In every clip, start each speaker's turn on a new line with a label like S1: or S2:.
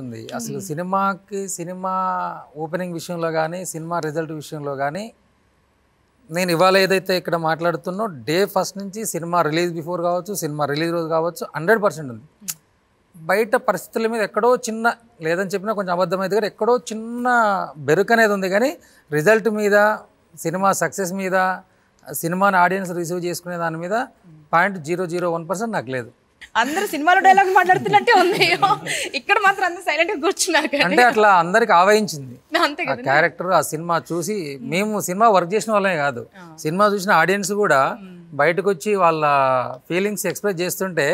S1: ఉంది అసలు సినిమాకి సినిమా ఓపెనింగ్ విషయంలో కానీ సినిమా రిజల్ట్ విషయంలో కానీ నేను ఇవాళ ఏదైతే ఇక్కడ మాట్లాడుతున్నో డే ఫస్ట్ నుంచి సినిమా రిలీజ్ బిఫోర్ కావచ్చు సినిమా రిలీజ్ రోజు కావచ్చు హండ్రెడ్ పర్సెంట్ ఉంది బయట పరిస్థితుల మీద ఎక్కడో చిన్న లేదని చెప్పినా కొంచెం అబద్ధమైంది కానీ ఎక్కడో చిన్న బెరుకు అనేది ఉంది కానీ రిజల్ట్ మీద సినిమా సక్సెస్ మీద సినిమాని ఆడియన్స్ రిసీవ్ చేసుకునే దాని మీద point zero zero one percent నాకు లేదు అందరూ సినిమాలో డైలాగ్ మాట్లాడుతున్నట్టే ఉంది ఇక్కడ మాత్రం అందరు సైలెంట్ గా కూర్చున్నారు అంటే అట్లా అందరికి ఆవహించింది క్యారెక్టర్ ఆ సినిమా చూసి మేము సినిమా వర్క్ చేసిన వాళ్ళమే కాదు సినిమా చూసిన ఆడియన్స్ కూడా బయటకు వచ్చి వాళ్ళ ఫీలింగ్స్ ఎక్స్ప్రెస్ చేస్తుంటే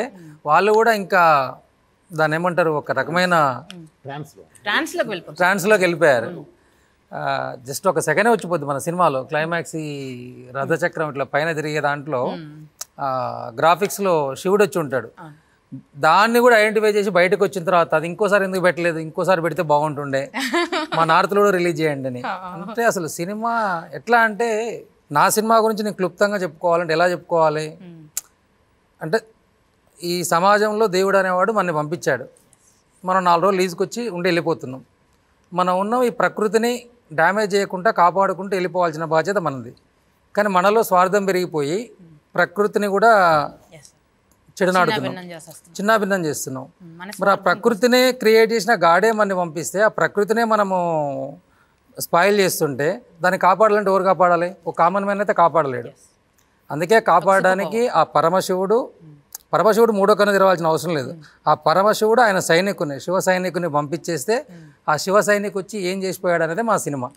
S1: వాళ్ళు కూడా ఇంకా దాని ఏమంటారు ఒక రకమైన ట్రాన్స్లోకి వెళ్ళిపోయారు జస్ట్ ఒక సెకండే వచ్చిపోద్ది మన సినిమాలో క్లైమాక్స్ ఈ రథచక్రం ఇట్లా పైన తిరిగే దాంట్లో గ్రాఫిక్స్లో శివుడు వచ్చి ఉంటాడు దాన్ని కూడా ఐడెంటిఫై చేసి బయటకు వచ్చిన తర్వాత అది ఇంకోసారి ఎందుకు పెట్టలేదు ఇంకోసారి పెడితే బాగుంటుండే మా నార్త్లో కూడా రిలీజ్ చేయండి అని అంటే అసలు సినిమా ఎట్లా అంటే నా సినిమా గురించి నేను క్లుప్తంగా చెప్పుకోవాలంటే ఎలా చెప్పుకోవాలి అంటే ఈ సమాజంలో దేవుడు అనేవాడు మనని పంపించాడు మనం నాలుగు రోజులు లీజుకొచ్చి ఉండి వెళ్ళిపోతున్నాం మనం ఉన్న ఈ ప్రకృతిని డ్యామేజ్ చేయకుండా కాపాడుకుంటూ వెళ్ళిపోవాల్సిన బాధ్యత మనది కానీ మనలో స్వార్థం పెరిగిపోయి ప్రకృతిని కూడా చెడునాడుతున్నాం చిన్నాభిన్నం చేస్తున్నాం మరి ఆ ప్రకృతిని క్రియేట్ చేసిన గాడే మనం పంపిస్తే ఆ ప్రకృతినే మనము స్పాయిల్ చేస్తుంటే దాన్ని కాపాడాలంటే ఎవరు కాపాడాలి ఒక కామన్ మ్యాన్ అయితే కాపాడలేడు అందుకే కాపాడడానికి ఆ పరమశివుడు పరమశివుడు మూడో కన్ను తెరవాల్సిన అవసరం లేదు ఆ పరమశివుడు ఆయన సైనికుని శివ సైనికుని పంపించేస్తే ఆ శివ సైనికు వచ్చి ఏం చేసిపోయాడు అనేది మా సినిమా